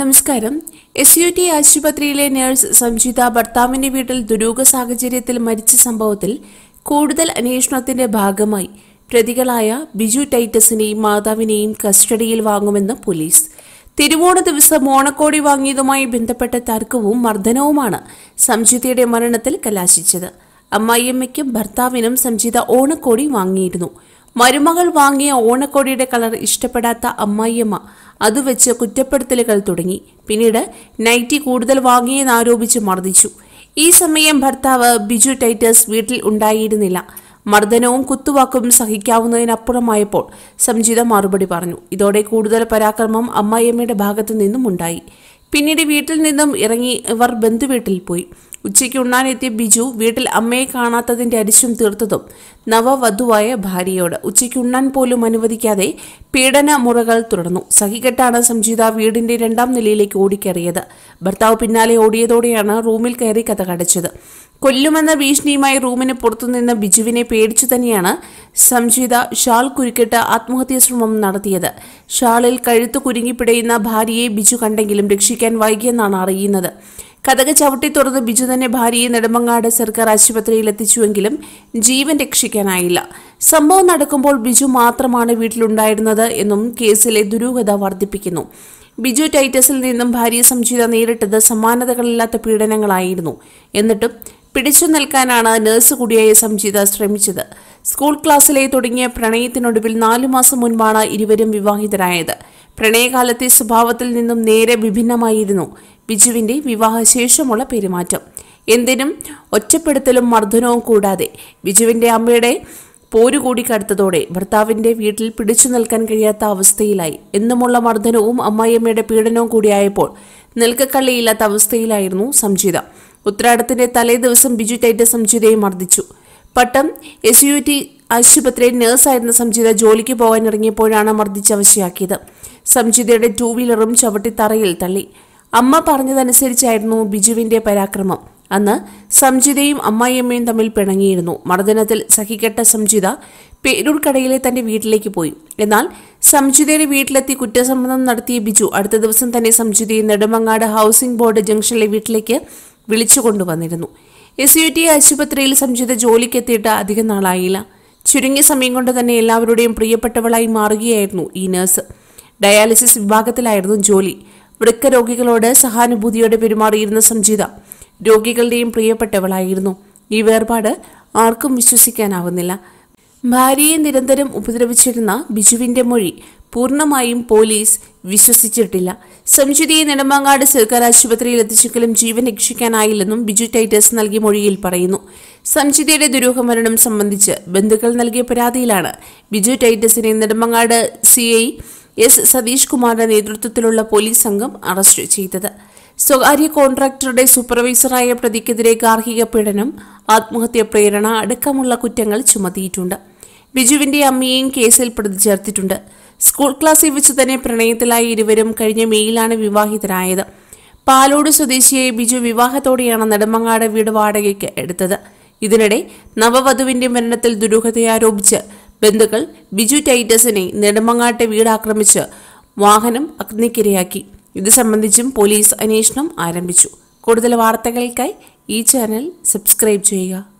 നമസ്കാരം S U T ആശുപത്രിയിലെ nurse Samjitha ഭർത്താവിന്റെ വീട്ടിൽ ദുരൂഹ സാഹചര്യത്തിൽ മരിച്ച സംഭവത്തിൽ കൂടുതൽ അന്വേഷണത്തിന്റെ ഭാഗമായി പ്രതികളായ ബിജു ടൈറ്റസിനെയും മാതാവിനെയും കസ്റ്റഡിയിൽ വാങ്ങുമെന്ന് പോലീസ് തിരുവോണ ദിവസം ഓണക്കോടി വാങ്ങിയതുമായി ബന്ധപ്പെട്ട തർക്കവും മർദ്ദനവുമാണ് സംജിതയുടെ മരണത്തിൽ കലാശിച്ചത് അമ്മായിയമ്മയ്ക്കും ഭർത്താവിനും സംജിത ഓണക്കോടി വാങ്ങിയിരുന്നു മരുമകൾ വാങ്ങിയ ഓണക്കോടിയുടെ കളർ ഇഷ്ടപ്പെടാത്ത അമ്മായിയമ്മ അത് വെച്ച് കുറ്റപ്പെടുത്തലുകൾ തുടങ്ങി പിന്നീട് നൈറ്റി കൂടുതൽ വാങ്ങിയെന്നാരോപിച്ച് മർദ്ദിച്ചു ഈ സമയം ഭർത്താവ് ബിജു ടൈറ്റസ് വീട്ടിൽ ഉണ്ടായിരുന്നില്ല മർദ്ദനവും കുത്തുവാക്കും സഹിക്കാവുന്നതിനപ്പുറമായപ്പോൾ സംജിത മറുപടി പറഞ്ഞു ഇതോടെ കൂടുതൽ പരാക്രമം അമ്മായിയമ്മയുടെ ഭാഗത്തു നിന്നും ഉണ്ടായി പിന്നീട് വീട്ടിൽ നിന്നും ഇറങ്ങി ഇവർ ബന്ധുവീട്ടിൽ പോയി ഉച്ചയ്ക്ക് ഉണ്ണാനെത്തിയ ബിജു വീട്ടിൽ അമ്മയെ കാണാത്തതിന്റെ അരിശം തീർത്തതും നവവധുവായ ഭാര്യയോട് ഉച്ചയ്ക്ക് ഉണ്ണാൻ പോലും അനുവദിക്കാതെ പീഡന മുറകൾ തുടർന്നു സഹികെട്ടാണ് സംജീത വീടിന്റെ രണ്ടാം നിലയിലേക്ക് ഓടിക്കേറിയത് ഭർത്താവ് പിന്നാലെ ഓടിയതോടെയാണ് റൂമിൽ കയറി കഥ കടച്ചത് കൊല്ലുമെന്ന ഭീഷണിയുമായി റൂമിന് പുറത്തുനിന്ന് ബിജുവിനെ പേടിച്ചു തന്നെയാണ് സംജീത ഷാൾ കുരുക്കിട്ട് ആത്മഹത്യാ ശ്രമം നടത്തിയത് ഷാളിൽ കഴുത്തു കുരുങ്ങിപ്പിടയുന്ന ഭാര്യയെ ബിജു കണ്ടെങ്കിലും രക്ഷിക്കാൻ വൈകിയെന്നാണ് അറിയുന്നത് കഥക ചവിട്ടി തുറന്ന് ബിജു തന്നെ ഭാര്യയെ നെടുമങ്ങാട് സർക്കാർ ആശുപത്രിയിൽ എത്തിച്ചുവെങ്കിലും ജീവൻ രക്ഷിക്കാനായില്ല സംഭവം നടക്കുമ്പോൾ ബിജു മാത്രമാണ് വീട്ടിലുണ്ടായിരുന്നത് എന്നും കേസിലെ ദുരൂഹത വർദ്ധിപ്പിക്കുന്നു ബിജു ടൈറ്റസിൽ നിന്നും ഭാര്യ സംജീത നേരിട്ടത് സമാനതകളില്ലാത്ത പീഡനങ്ങളായിരുന്നു എന്നിട്ടും പിടിച്ചു നിൽക്കാനാണ് നഴ്സ് കൂടിയായ സംജീത ശ്രമിച്ചത് സ്കൂൾ ക്ലാസ്സിലെ തുടങ്ങിയ പ്രണയത്തിനൊടുവിൽ നാലു മാസം മുൻപാണ് ഇരുവരും വിവാഹിതരായത് പ്രണയകാലത്തെ സ്വഭാവത്തിൽ നിന്നും നേരെ വിഭിന്നമായിരുന്നു ബിജുവിന്റെ വിവാഹശേഷമുള്ള പെരുമാറ്റം എന്തിനും ഒറ്റപ്പെടുത്തലും മർദ്ദനവും കൂടാതെ ബിജുവിന്റെ അമ്മയുടെ പോരു കൂടി കടുത്തതോടെ ഭർത്താവിന്റെ വീട്ടിൽ പിടിച്ചു നിൽക്കാൻ കഴിയാത്ത അവസ്ഥയിലായി എന്നുമുള്ള മർദ്ദനവും അമ്മായിയമ്മയുടെ പീഡനവും കൂടിയായപ്പോൾ നിൽക്കക്കള്ളിയില്ലാത്ത അവസ്ഥയിലായിരുന്നു സംജിത ഉത്രാടത്തിന്റെ തലേ ദിവസം ബിജു ടൈറ്റ് സംജിതയെ മർദ്ദിച്ചു പട്ടം എസ് യു ടി ആശുപത്രിയിൽ നഴ്സായിരുന്ന സംജിത ജോലിക്ക് പോകാൻ ഇറങ്ങിയപ്പോഴാണ് മർദ്ദിച്ച് അവശയാക്കിയത് സംജിതയുടെ ടൂ വീലറും ചവിട്ടി തറയിൽ തള്ളി അമ്മ പറഞ്ഞതനുസരിച്ചായിരുന്നു ബിജുവിന്റെ പരാക്രമം അന്ന് സംജിതയും അമ്മായിയമ്മയും തമ്മിൽ പിണങ്ങിയിരുന്നു മർദ്ദനത്തിൽ സഹിക്കെട്ട സംജിത പേരൂർക്കടയിലെ തന്റെ വീട്ടിലേക്ക് പോയി എന്നാൽ സംജിതയുടെ വീട്ടിലെത്തി കുറ്റസമ്മതം നടത്തിയ ബിജു അടുത്ത ദിവസം തന്നെ സംജിതയെ നെടുമങ്ങാട് ഹൗസിംഗ് ബോർഡ് ജംഗ്ഷനിലെ വീട്ടിലേക്ക് വിളിച്ചു കൊണ്ടുവന്നിരുന്നു എസ് യു ടി ആശുപത്രിയിൽ സംജിത ജോലിക്കെത്തിയിട്ട് അധികം നാളായില്ല ചുരുങ്ങിയ സമയം കൊണ്ട് തന്നെ എല്ലാവരുടെയും പ്രിയപ്പെട്ടവളായി മാറുകയായിരുന്നു ഈ നഴ്സ് ഡയാലിസിസ് വിഭാഗത്തിലായിരുന്നു ജോലി വൃക്ക രോഗികളോട് സഹാനുഭൂതിയോടെ പെരുമാറിയിരുന്ന സംജീത രോഗികളുടെയും പ്രിയപ്പെട്ടവളായിരുന്നു ഈ വേർപാട് ആർക്കും വിശ്വസിക്കാനാവുന്നില്ല ഭാര്യയെ നിരന്തരം ഉപദ്രവിച്ചിരുന്ന ബിജുവിന്റെ മൊഴി പൂർണ്ണമായും പോലീസ് വിശ്വസിച്ചിട്ടില്ല സംജിതയെ നെടുമ്പാങ്ങാട് സർക്കാർ ആശുപത്രിയിൽ എത്തിച്ചെങ്കിലും ജീവൻ രക്ഷിക്കാനായില്ലെന്നും ബിജു ടൈറ്റസ് നൽകിയ മൊഴിയിൽ പറയുന്നു സംജിതയുടെ ദുരൂഹമരണം സംബന്ധിച്ച് ബന്ധുക്കൾ നൽകിയ പരാതിയിലാണ് ബിജു ടൈറ്റസിനെ നെടുമ്പാങ്ങാട് സി എസ് സതീഷ് കുമാറിന്റെ നേതൃത്വത്തിലുള്ള പോലീസ് സംഘം അറസ്റ്റ് ചെയ്തത് സ്വകാര്യ കോൺട്രാക്ടറുടെ സൂപ്പർവൈസറായ പ്രതിക്കെതിരെ ഗാർഹിക പീഡനം ആത്മഹത്യ പ്രേരണ അടക്കമുള്ള കുറ്റങ്ങൾ ചുമത്തിയിട്ടുണ്ട് ബിജുവിന്റെ അമ്മയെയും കേസിൽ പ്രതി ചേർത്തിട്ടുണ്ട് സ്കൂൾ ക്ലാസ്സിൽ വെച്ച് തന്നെ പ്രണയത്തിലായി ഇരുവരും കഴിഞ്ഞ മെയിലാണ് വിവാഹിതരായത് പാലോട് സ്വദേശിയെ ബിജു വിവാഹത്തോടെയാണ് നെടുമങ്ങാട് വീട് വാടകയ്ക്ക് എടുത്തത് ഇതിനിടെ നവവധുവിന്റെ മരണത്തിൽ ദുരൂഹതയാരോപിച്ച് ബന്ധുക്കൾ ബിജു ടൈറ്റസിനെ നെടുമങ്ങാട്ടെ വീടാക്രമിച്ച് വാഹനം അഗ്നിക്കിരയാക്കി ഇത് സംബന്ധിച്ചും പോലീസ് അന്വേഷണം ആരംഭിച്ചു കൂടുതൽ വാർത്തകൾക്കായി ഈ ചാനൽ സബ്സ്ക്രൈബ് ചെയ്യുക